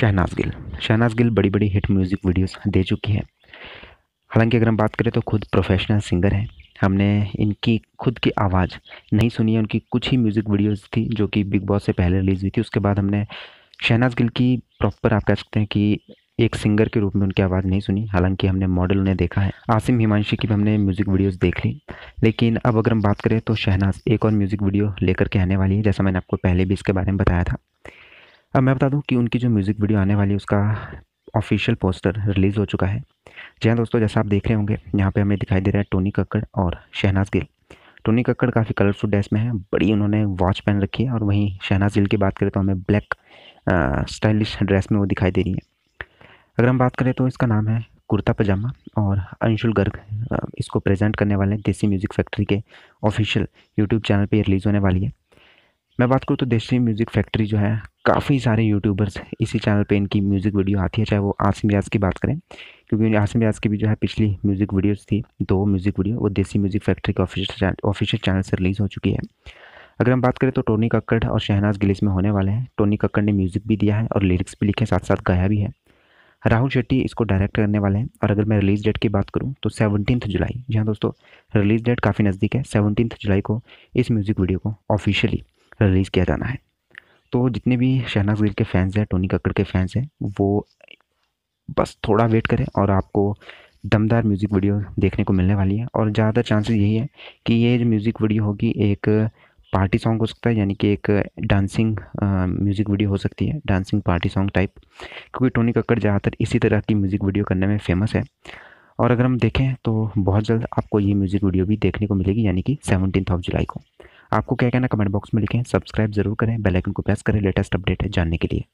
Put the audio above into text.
शहनाज गिल शहनाज गिल बड़ी बड़ी hit music videos दे चुकी हैं हालांकि अगर हम बात करें तो खुद प्रोफेशनल सिंगर हैं हमने इनकी खुद की आवाज़ नहीं सुनी है उनकी कुछ ही म्यूज़िक वीडियोस थी जो कि बिग बॉस से पहले रिलीज़ हुई थी उसके बाद हमने शहनाज गिल की प्रॉपर आप कह सकते हैं कि एक सिंगर के रूप में उनकी आवाज़ नहीं सुनी हालांकि हमने मॉडल उन्हें देखा है आसिम हिमांशी की भी हमने म्यूज़िक वीडियोस देख ली लेकिन अब अगर हम बात करें तो शहनाज एक और म्यूज़िक वीडियो लेकर के आने वाली है जैसा मैंने आपको पहले भी इसके बारे में बताया था अब मैं बता दूं कि उनकी जो म्यूज़िक वीडियो आने वाली है उसका ऑफिशियल पोस्टर रिलीज़ हो चुका है जी हाँ दोस्तों जैसा आप देख रहे होंगे यहाँ पे हमें दिखाई दे रहा है टोनी कक्कड़ और शहनाज गिल टोनी कक्कड़ काफ़ी कलरफुल ड्रेस में है बड़ी उन्होंने वॉच पहन रखी है और वहीं शहनाज गिल की बात करें तो हमें ब्लैक स्टाइलिश ड्रेस में वो दिखाई दे रही है अगर हम बात करें तो इसका नाम है कुर्ता पजामा और अंशुल गर्ग इसको प्रेजेंट करने वाले हैं देसी म्यूज़िक फैक्ट्री के ऑफिशियल यूट्यूब चैनल पर रिलीज़ होने वाली है मैं बात करूँ तो देसी म्यूज़िक फैक्ट्री जो है काफ़ी सारे यूट्यूबर्स इसी चैनल पे इनकी म्यूज़िक वीडियो आती है चाहे वो आसिम रियाज की बात करें क्योंकि आसिम रियाज की भी जो है पिछली म्यूज़िक वीडियोस थी दो म्यूज़िक वीडियो वो देसी म्यूज़िक फैक्ट्री के ऑफिशियल ऑफिशियल चैनल से रिलीज़ हो चुकी है अगर हम बात करें तो टोनी कक्कड़ और शहनाज गिलिस में होने वाले हैं टोनी कक्कड़ ने म्यूज़िक भी दिया है और लिरिक्स भी लिखे साथ साथ गाया भी है राहुल शेट्टी इसको डायरेक्ट करने वाले हैं और अगर मैं रिलीज़ डेट की बात करूं तो सेवनटीन जुलाई जी हाँ दोस्तों रिलीज़ डेट काफ़ी नज़दीक है सेवनटीन जुलाई को इस म्यूज़िक वीडियो को ऑफिशियली पर रिलीज़ किया जाना है तो जितने भी शहनाज गिल के फैंस हैं टोनी कक्कड़ के फैंस हैं वो बस थोड़ा वेट करें और आपको दमदार म्यूज़िक वीडियो देखने को मिलने वाली है और ज़्यादातर चांसेस यही है कि ये जो म्यूज़िक वीडियो होगी एक पार्टी सॉन्ग हो सकता है यानी कि एक डांसिंग म्यूज़िक वीडियो हो सकती है डांसिंग पार्टी सॉन्ग टाइप क्योंकि टोनी कक्कड़ ज़्यादातर इसी तरह की म्यूज़िक वीडियो करने में फेमस है और अगर हम देखें तो बहुत जल्द आपको ये म्यूज़िक वीडियो भी देखने को मिलेगी यानी कि सेवनटीन ऑफ जुलाई को आपको क्या कहना कमेंट बॉक्स में लिखें सब्सक्राइब जरूर करें बेल आइकन को प्रेस करें लेटेस्ट अपडेट जानने के लिए